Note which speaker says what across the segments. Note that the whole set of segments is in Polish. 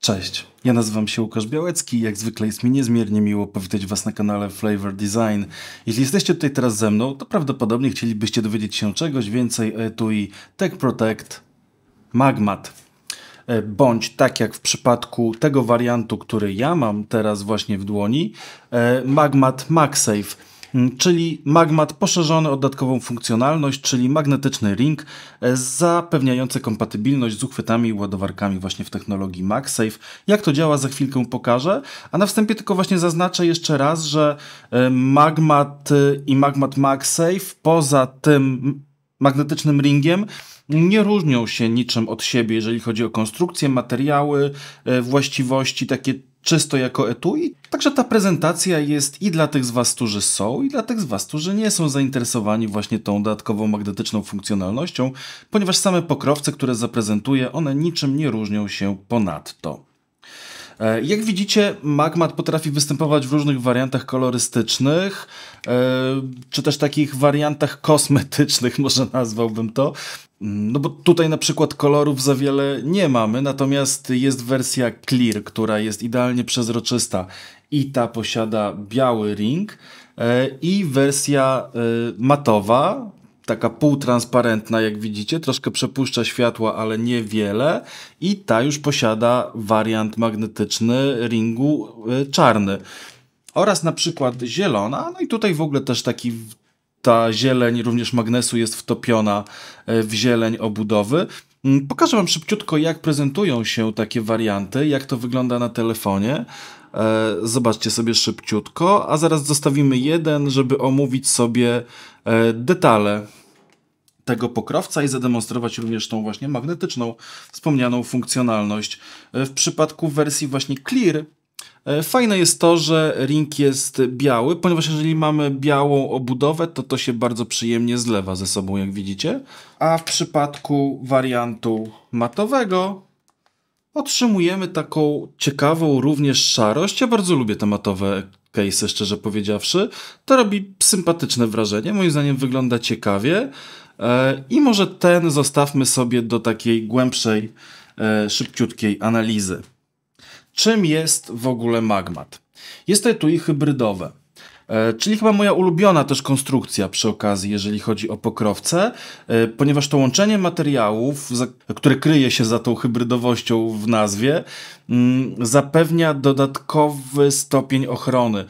Speaker 1: Cześć, ja nazywam się Łukasz Białecki i jak zwykle jest mi niezmiernie miło powitać Was na kanale Flavor Design. Jeśli jesteście tutaj teraz ze mną, to prawdopodobnie chcielibyście dowiedzieć się czegoś więcej o etui Tech Protect Magmat. E, bądź tak jak w przypadku tego wariantu, który ja mam teraz właśnie w dłoni, e, Magmat MagSafe. Mm, czyli magmat poszerzony o dodatkową funkcjonalność, czyli magnetyczny ring e, zapewniający kompatybilność z uchwytami i ładowarkami właśnie w technologii MagSafe. Jak to działa za chwilkę pokażę, a na wstępie tylko właśnie zaznaczę jeszcze raz, że e, magmat e, i magmat MagSafe poza tym magnetycznym ringiem nie różnią się niczym od siebie, jeżeli chodzi o konstrukcję, materiały, właściwości takie czysto jako etui. Także ta prezentacja jest i dla tych z Was, którzy są, i dla tych z Was, którzy nie są zainteresowani właśnie tą dodatkową magnetyczną funkcjonalnością, ponieważ same pokrowce, które zaprezentuję, one niczym nie różnią się ponadto. E, jak widzicie, Magmat potrafi występować w różnych wariantach kolorystycznych, e, czy też takich wariantach kosmetycznych, może nazwałbym to. No bo tutaj na przykład kolorów za wiele nie mamy, natomiast jest wersja Clear, która jest idealnie przezroczysta i ta posiada biały ring e, i wersja matowa, taka półtransparentna, jak widzicie, troszkę przepuszcza światła, ale niewiele i ta już posiada wariant magnetyczny ringu y, czarny. Oraz na przykład zielona, no i tutaj w ogóle też taki ta zieleń również magnesu jest wtopiona y, w zieleń obudowy. Mm, pokażę Wam szybciutko, jak prezentują się takie warianty, jak to wygląda na telefonie. E, zobaczcie sobie szybciutko, a zaraz zostawimy jeden, żeby omówić sobie e, detale tego pokrowca i zademonstrować również tą właśnie magnetyczną, wspomnianą funkcjonalność. E, w przypadku wersji właśnie Clear e, Fajne jest to, że ring jest biały, ponieważ jeżeli mamy białą obudowę, to to się bardzo przyjemnie zlewa ze sobą, jak widzicie. A w przypadku wariantu matowego otrzymujemy taką ciekawą również szarość. Ja bardzo lubię te matowe case, szczerze powiedziawszy. To robi sympatyczne wrażenie, moim zdaniem wygląda ciekawie. E, I może ten zostawmy sobie do takiej głębszej, e, szybciutkiej analizy. Czym jest w ogóle magmat? Jest to i hybrydowe. E, czyli chyba moja ulubiona też konstrukcja przy okazji, jeżeli chodzi o pokrowce, ponieważ to łączenie materiałów, które kryje się za tą hybrydowością w nazwie, mm, zapewnia dodatkowy stopień ochrony.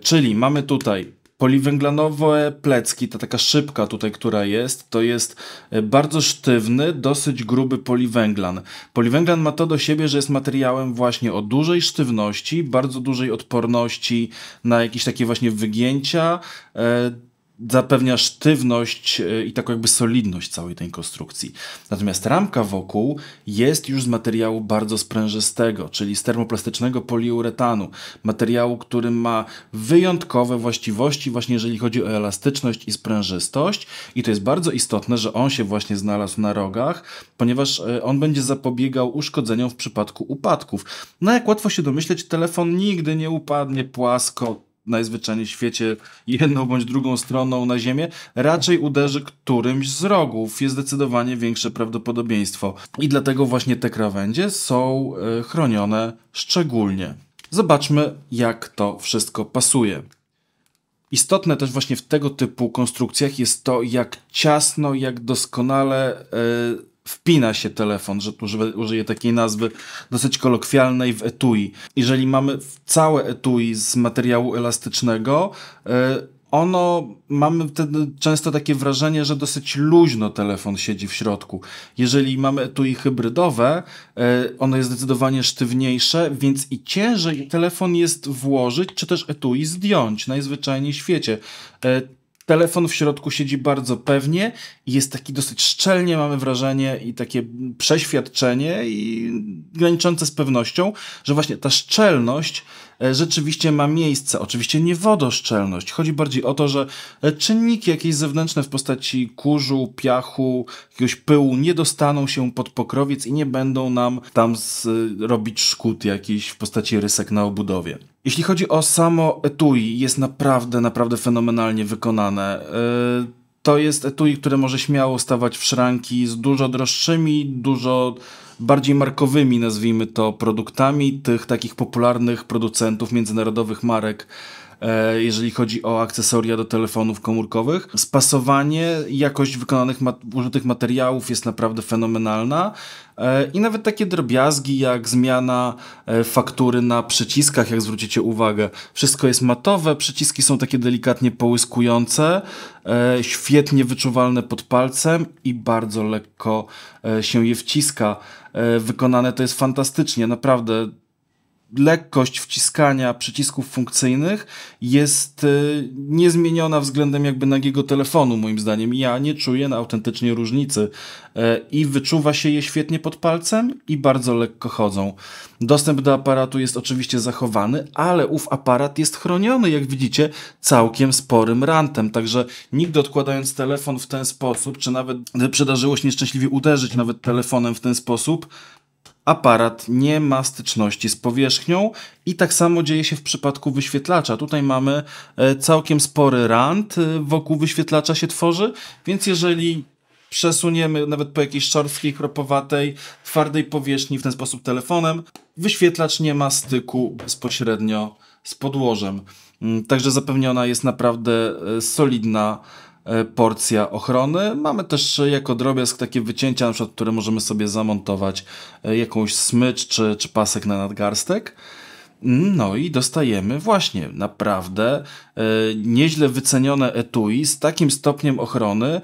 Speaker 1: Czyli mamy tutaj Poliwęglanowe plecki, ta taka szybka tutaj, która jest, to jest e, bardzo sztywny, dosyć gruby poliwęglan. Poliwęglan ma to do siebie, że jest materiałem właśnie o dużej sztywności, bardzo dużej odporności na jakieś takie właśnie wygięcia, e, zapewnia sztywność e, i taką jakby solidność całej tej konstrukcji. Natomiast ramka wokół jest już z materiału bardzo sprężystego, czyli z termoplastycznego poliuretanu, materiału, który ma wyjątkowe właściwości właśnie jeżeli chodzi o elastyczność i sprężystość i to jest bardzo istotne, że on się właśnie znalazł na rogach, ponieważ e, on będzie zapobiegał uszkodzeniom w przypadku upadków. No jak łatwo się domyśleć, telefon nigdy nie upadnie płasko, najzwyczajniej w świecie jedną bądź drugą stroną na ziemię, raczej uderzy którymś z rogów. Jest zdecydowanie większe prawdopodobieństwo. I dlatego właśnie te krawędzie są e, chronione szczególnie. Zobaczmy, jak to wszystko pasuje. Istotne też właśnie w tego typu konstrukcjach jest to, jak ciasno, jak doskonale. Yy, wpina się telefon, że tu użyję takiej nazwy dosyć kolokwialnej w etui. Jeżeli mamy całe etui z materiału elastycznego, e, ono, mamy wtedy często takie wrażenie, że dosyć luźno telefon siedzi w środku. Jeżeli mamy etui hybrydowe, e, ono jest zdecydowanie sztywniejsze, więc i ciężej telefon jest włożyć, czy też etui zdjąć, najzwyczajniej w świecie e, telefon w środku siedzi bardzo pewnie i jest taki dosyć szczelnie, mamy wrażenie, i takie przeświadczenie i graniczące z pewnością, że właśnie ta szczelność e, rzeczywiście ma miejsce. Oczywiście nie wodoszczelność. Chodzi bardziej o to, że e, czynniki jakieś zewnętrzne w postaci kurzu, piachu, jakiegoś pyłu nie dostaną się pod pokrowiec i nie będą nam tam e, robić szkód jakiś w postaci rysek na obudowie. Jeśli chodzi o samo etui, jest naprawdę, naprawdę fenomenalnie wykonane. Y, to jest etui, które może śmiało stawać w szranki z dużo droższymi, dużo bardziej markowymi, nazwijmy to, produktami tych takich popularnych producentów międzynarodowych marek E, jeżeli chodzi o akcesoria do telefonów komórkowych. Spasowanie, jakość wykonanych użytych materiałów jest naprawdę fenomenalna. E, I nawet takie drobiazgi jak zmiana e, faktury na przyciskach, jak zwrócicie uwagę, wszystko jest matowe, przyciski są takie delikatnie połyskujące, świetnie wyczuwalne pod palcem i bardzo lekko się je wciska. Wykonane to jest fantastycznie, naprawdę lekkość wciskania przycisków funkcyjnych jest y, niezmieniona względem jakby nagiego telefonu, moim zdaniem. Ja nie czuję na autentycznie różnicy y, i wyczuwa się je świetnie pod palcem i bardzo lekko chodzą. Dostęp do aparatu jest oczywiście zachowany, ale ów aparat jest chroniony, jak widzicie, całkiem sporym rantem, także nigdy odkładając telefon w ten sposób, czy nawet przydarzyło się nieszczęśliwie uderzyć nawet telefonem w ten sposób, aparat nie ma styczności z powierzchnią i tak samo dzieje się w przypadku wyświetlacza. Tutaj mamy e, całkiem spory rand e, wokół wyświetlacza się tworzy, więc jeżeli przesuniemy nawet po jakiejś szorstkiej, kropowatej, twardej powierzchni w ten sposób telefonem, wyświetlacz nie ma styku bezpośrednio z podłożem. Mm, także zapewniona jest naprawdę e, solidna E, porcja ochrony. Mamy też e, jako drobiazg takie wycięcia, na przykład, które możemy sobie zamontować e, jakąś smycz czy, czy pasek na nadgarstek. No i dostajemy właśnie naprawdę nieźle wycenione etui z takim stopniem ochrony,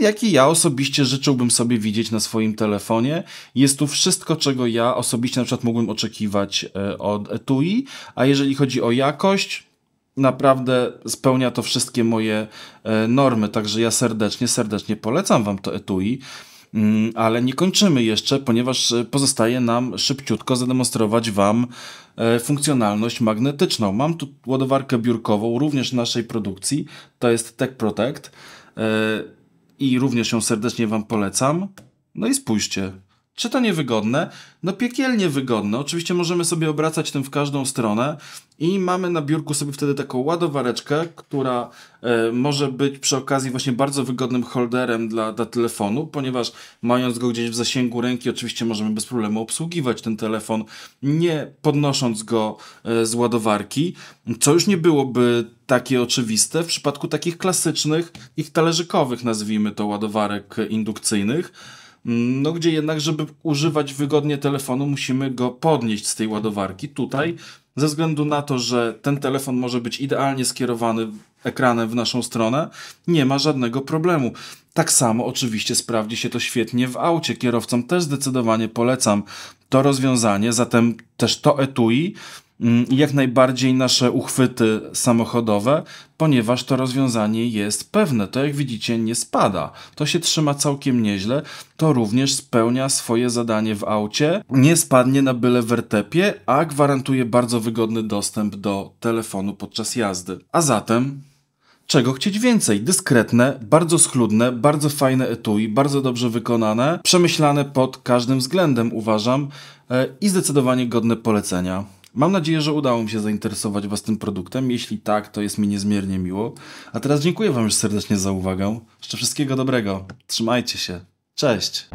Speaker 1: jaki ja osobiście życzyłbym sobie widzieć na swoim telefonie. Jest tu wszystko, czego ja osobiście na przykład mógłbym oczekiwać od etui, a jeżeli chodzi o jakość, naprawdę spełnia to wszystkie moje e, normy, także ja serdecznie, serdecznie polecam Wam to etui. Mm, ale nie kończymy jeszcze, ponieważ e, pozostaje nam szybciutko zademonstrować Wam e, funkcjonalność magnetyczną. Mam tu ładowarkę biurkową, również naszej produkcji, to jest Tech Protect i również ją serdecznie Wam polecam. No i spójrzcie, czy to niewygodne? No piekielnie wygodne. Oczywiście możemy sobie obracać tym w każdą stronę i mamy na biurku sobie wtedy taką ładowareczkę, która e, może być przy okazji właśnie bardzo wygodnym holderem dla, dla telefonu, ponieważ mając go gdzieś w zasięgu ręki oczywiście możemy bez problemu obsługiwać ten telefon, nie podnosząc go e, z ładowarki, co już nie byłoby takie oczywiste w przypadku takich klasycznych, ich talerzykowych nazwijmy to ładowarek indukcyjnych, no gdzie jednak, żeby używać wygodnie telefonu, musimy go podnieść z tej ładowarki. Tutaj, ze względu na to, że ten telefon może być idealnie skierowany ekranem w naszą stronę, nie ma żadnego problemu. Tak samo oczywiście sprawdzi się to świetnie w aucie. Kierowcom też zdecydowanie polecam to rozwiązanie, zatem też to etui Mm, jak najbardziej nasze uchwyty samochodowe, ponieważ to rozwiązanie jest pewne. To jak widzicie nie spada. To się trzyma całkiem nieźle. To również spełnia swoje zadanie w aucie. Nie spadnie na byle wertepie, a gwarantuje bardzo wygodny dostęp do telefonu podczas jazdy. A zatem Czego chcieć więcej? Dyskretne, bardzo schludne, bardzo fajne etui, bardzo dobrze wykonane, przemyślane pod każdym względem uważam e, i zdecydowanie godne polecenia. Mam nadzieję, że udało mi się zainteresować Was tym produktem. Jeśli tak, to jest mi niezmiernie miło. A teraz dziękuję Wam już serdecznie za uwagę. Jeszcze wszystkiego dobrego. Trzymajcie się. Cześć!